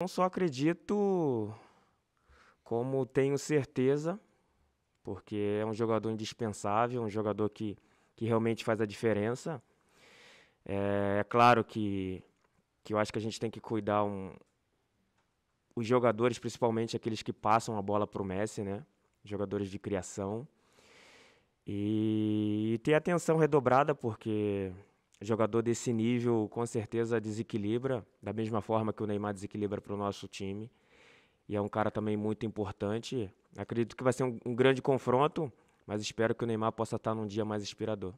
Não só acredito, como tenho certeza, porque é um jogador indispensável, um jogador que, que realmente faz a diferença. É, é claro que, que eu acho que a gente tem que cuidar um, os jogadores, principalmente aqueles que passam a bola para o Messi, né? jogadores de criação. E, e ter atenção redobrada, porque Jogador desse nível com certeza desequilibra, da mesma forma que o Neymar desequilibra para o nosso time. E é um cara também muito importante. Acredito que vai ser um, um grande confronto, mas espero que o Neymar possa estar num dia mais inspirador.